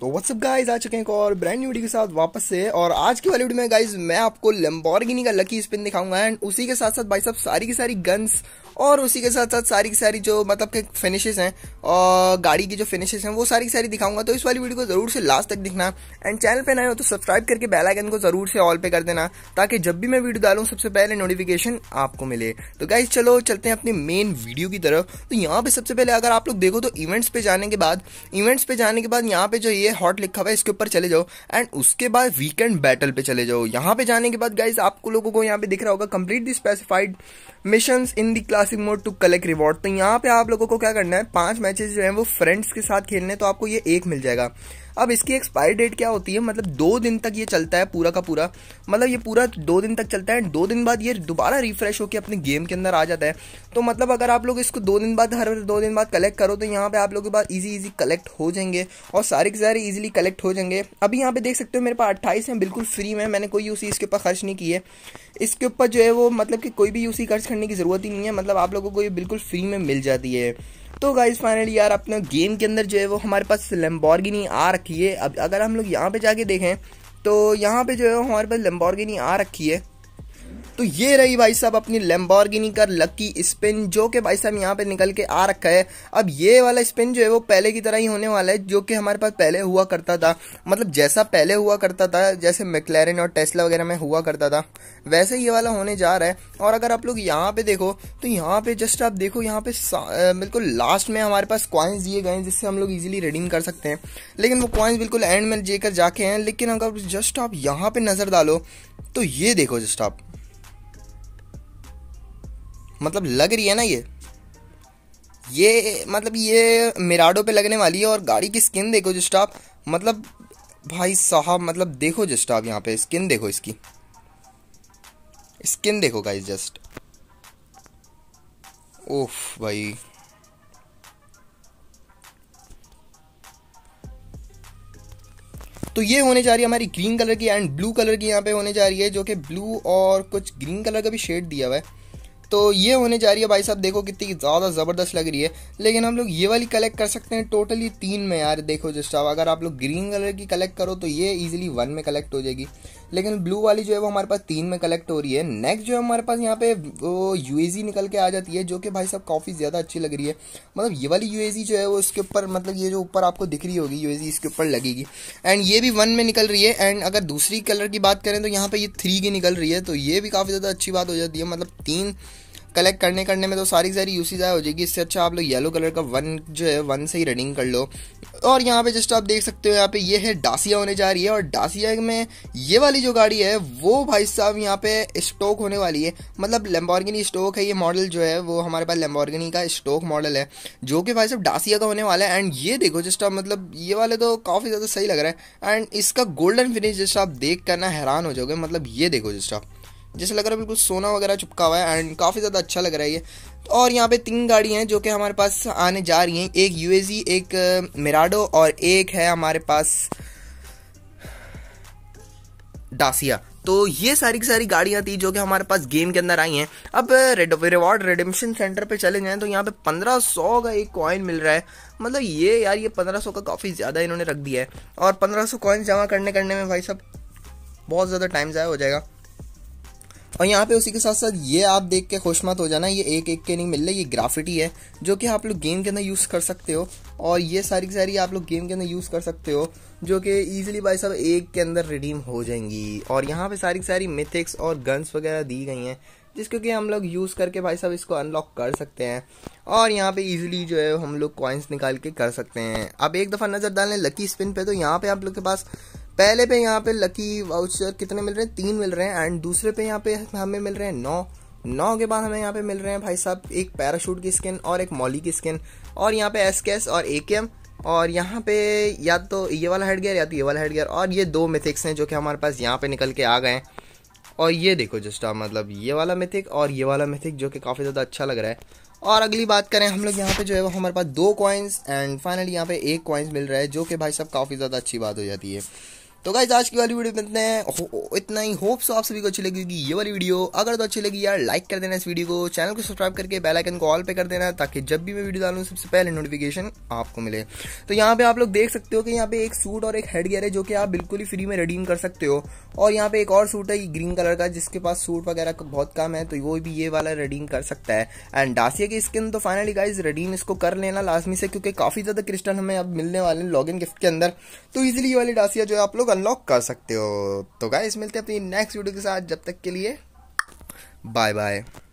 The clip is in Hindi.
तो व्हाट्सअप गाइज आ चुके हैं और ब्रांड न्यू वीडियो के साथ वापस से और आज की वाली वीडियो में गाइज मैं आपको लेम्बोर्गिनी का लकी स्पिन दिखाऊंगा एंड उसी के साथ साथ भाई साहब सारी की सारी गन्स और उसी के साथ साथ सारी की सारी जो मतलब के फिनिशेस हैं और गाड़ी की जो फिनिशेस हैं वो सारी की सारी दिखाऊंगा तो इस वाली वीडियो को ज़रूर से लास्ट तक दिखना एंड चैनल पर नए हो तो सब्सक्राइब करके बेल आइकन को ज़रूर से ऑल पे कर देना ताकि जब भी मैं वीडियो डालूँ सबसे पहले नोटिफिकेशन आपको मिले तो गाइज चलो चलते हैं अपनी मेन वीडियो की तरफ तो यहाँ पर सबसे पहले अगर आप लोग देखो तो इवेंट्स पे जाने के बाद इवेंट्स पे जाने के बाद यहाँ पे जो ये हॉट लिखा हुआ है इसके ऊपर चले जाओ एंड उसके बाद वीकेंड बैटल पे चले जाओ यहाँ पे जाने के बाद गाइज आपको लोगों को यहाँ पे दिख रहा होगा complete the specified mission in the class classic mode to collect reward तो यहाँ पे आप लोगों को क्या करना है पांच मैचेस जो है वो फ्रेंड्स के साथ खेलने तो आपको ये एक मिल जाएगा अब इसकी एक्सपायरी डेट क्या होती है मतलब दो दिन तक ये चलता है पूरा का पूरा मतलब ये पूरा दो दिन तक चलता है दो दिन बाद ये दोबारा रिफ्रेश होकर अपने गेम के अंदर आ जाता है तो मतलब अगर आप लोग इसको दो दिन बाद हर दो दिन बाद कलेक्ट करो तो यहाँ पे आप लोगों के पास इजी इजी कलेक्ट हो जाएंगे और सारे के सारे ईजिली कलेक्ट हो जाएंगे अभी यहाँ पे देख सकते हो मेरे पास अट्ठाईस हैं बिल्कुल फ्री में मैंने कोई यूसी इसके ऊपर खर्च नहीं की है इसके ऊपर जो है वो मतलब कि कोई भी यूसी खर्च करने की ज़रूरत ही नहीं है मतलब मतलब आप लोगों को ये बिल्कुल फ्री में मिल जाती है तो गाइज फाइनली यार अपने गेम के अंदर जो है वो हमारे पास लेम्बॉर्गिनी आ रखी है अब अगर हम लोग यहाँ पे जाके देखें तो यहाँ पे जो है हमारे पास लेम्बॉर्गिनी आ रखी है तो ये रही भाई साहब अपनी लेम्बॉर्गिनी का लकी स्पिन जो कि भाई साहब यहाँ पे निकल के आ रखा है अब ये वाला स्पिन जो है वो पहले की तरह ही होने वाला है जो कि हमारे पास पहले हुआ करता था मतलब जैसा पहले हुआ करता था जैसे मैकलैरन और टेस्ला वगैरह में हुआ करता था वैसे ये वाला होने जा रहा है और अगर आप लोग यहाँ पे देखो तो यहाँ पे जस्ट आप देखो यहाँ पे बिल्कुल लास्ट में हमारे पास क्वाइंस दिए गए हैं जिससे हम लोग इजीली रिडीम कर सकते हैं लेकिन वो क्वाइंस बिल्कुल एंड में जेकर जाके हैं लेकिन अगर जस्ट आप यहाँ पे नज़र डालो तो ये देखो जस्ट आप मतलब लग रही है ना ये ये मतलब ये मिराडो पे लगने वाली है और गाड़ी की स्किन देखो जस्ट आप मतलब भाई साहब मतलब देखो जस्ट आप यहाँ पे स्किन देखो इसकी स्किन देखो गाइस जस्ट ओफ भाई तो ये होने जा रही है हमारी ग्रीन कलर की एंड ब्लू कलर की यहाँ पे होने जा रही है जो कि ब्लू और कुछ ग्रीन कलर का भी शेड दिया हुआ है तो ये होने जा रही है भाई साहब देखो कितनी ज़्यादा ज़बरदस्त लग रही है लेकिन हम लोग ये वाली कलेक्ट कर सकते हैं टोटली तीन में यार देखो जिस अगर आप लोग ग्रीन कलर की कलेक्ट करो तो ये ईजिली वन में कलेक्ट हो जाएगी लेकिन ब्लू वाली जो है वो हमारे पास तीन में कलेक्ट हो रही है नेक्स्ट जो है हमारे पास यहाँ पे वो यूएजी निकल के आ जाती है जो कि भाई साहब काफ़ी ज़्यादा अच्छी लग रही है मतलब ये वाली यूएजी जो है वो इसके ऊपर मतलब ये जो ऊपर आपको दिख रही होगी यूएजी इसके ऊपर लगेगी एंड ये भी वन में निकल रही है एंड अगर दूसरी कलर की बात करें तो यहाँ पर ये थ्री की निकल रही है तो ये भी काफ़ी ज़्यादा अच्छी बात हो जाती है मतलब तीन कलेक्ट करने करने में तो सारी सारी यूसीज हो जाएगी इससे अच्छा आप लोग येलो कलर का वन जो है वन से ही रनिंग कर लो और यहाँ पे जस्ट आप देख सकते हो यहाँ पे ये है डासिया होने जा रही है और डासिया में ये वाली जो गाड़ी है वो भाई साहब यहाँ पे स्टोक होने वाली है मतलब लेम्बॉर्गिनी स्टोक है ये मॉडल जो है वो हमारे पास लेम्बॉर्गिनी का स्टोक मॉडल है जो कि भाई साहब डासिया का होने वाला है एंड ये देखो जस्ट आप मतलब ये वाले तो काफ़ी ज़्यादा सही लग रहा है एंड इसका गोल्डन फिनिश जस्ट आप देख करना हैरान हो जाओगे मतलब ये देखो जस्ट आप जैसे लग रहा है बिल्कुल सोना वगैरह चिपका हुआ है एंड काफ़ी ज़्यादा अच्छा लग रहा है ये और यहाँ पे तीन गाड़ियाँ हैं जो कि हमारे पास आने जा रही हैं एक यू एक मिराडो और एक है हमारे पास डासिया तो ये सारी की सारी गाड़ियाँ थी जो कि हमारे पास गेम के अंदर आई हैं अब रिवॉर्ड रिडेम्पशन सेंटर पे चले जाएं तो यहाँ पे 1500 का एक कॉइन मिल रहा है मतलब ये यार ये 1500 का काफ़ी ज़्यादा इन्होंने रख दिया है और 1500 सौ कॉइन जमा करने करने में भाई साहब बहुत ज़्यादा टाइम ज़ाया हो जाएगा और यहाँ पे उसी के साथ साथ ये आप देख के खुश मत हो जाना ये एक एक के नहीं मिल रहे ये ग्राफिटी है जो कि आप लोग गेम के अंदर यूज़ कर सकते हो और ये सारी की सारी आप लोग गेम के अंदर यूज़ कर सकते हो जो कि ईजिली भाई साहब एक के अंदर रिडीम हो जाएंगी और यहाँ पे सारी की सारी मिथिक्स और गन्स वगैरह दी गई हैं जिसको कि हम लोग यूज़ करके भाई साहब इसको अनलॉक कर सकते हैं और यहाँ पे इजीली जो है हम लोग कॉइन्स निकाल के कर सकते हैं अब एक दफ़ा नज़र डालें लकी स्पिन पे तो यहाँ पे आप लोग के पास पहले पे यहाँ पे लकी वाउचर कितने मिल रहे हैं तीन मिल रहे हैं एंड दूसरे पे यहाँ पे हमें मिल रहे हैं नौ नौ के बाद हमें यहाँ पे मिल रहे हैं भाई साहब एक पैराशूट की स्किन और एक मॉली की स्किन और यहाँ पे एस के और ए के एम और यहाँ पे या तो ये वाला हेड गियर या तो ये वाला हेड गियर और ये दो मिथिक्स हैं जो कि हमारे पास यहाँ पे निकल के आ गए हैं और ये देखो जस्ट मतलब ये वाला मिथिक और ये वाला मिथिक जो कि काफ़ी ज़्यादा अच्छा लग रहा है और अगली बात करें हम लोग यहाँ पे जो है वो हमारे पास दो कॉइन्स एंड फाइनली यहाँ पे एक कॉइन्स मिल रहा है जो कि भाई साहब काफ़ी ज़्यादा अच्छी बात हो जाती है तो गाइज आज की वाली वीडियो में इतने इतना ही सो आप सभी को अच्छी लगेगी ये वाली वीडियो अगर तो अच्छी लगी यार लाइक कर देना इस वीडियो को चैनल को सब्सक्राइब करके बेल आइकन को ऑल पे कर देना ताकि जब भी मैं वीडियो डालूँ सबसे पहले नोटिफिकेशन आपको मिले तो यहाँ पे आप लोग देख सकते हो कि यहाँ पे एक सूट और एक हेड गेयर है जो कि आप बिल्कुल ही फ्री में रिडीम कर सकते हो और यहाँ पे एक और सूट है ग्रीन कलर का जिसके पास सूट वगैरह का बहुत कम है तो वो भी ये वाला रिडीम कर सकता है एंड डासिया की स्किन तो फाइनली गाइज रिडीम इसको कर लेना लाजमी से क्योंकि काफी ज्यादा क्रिस्टल हमें अब मिलने वाले लॉग इन गिफ्ट के अंदर तो इजिली ये वाली डासिया जो आप लोग अनलॉक कर सकते हो तो गाइस मिलते हैं अपनी नेक्स्ट वीडियो के साथ जब तक के लिए बाय बाय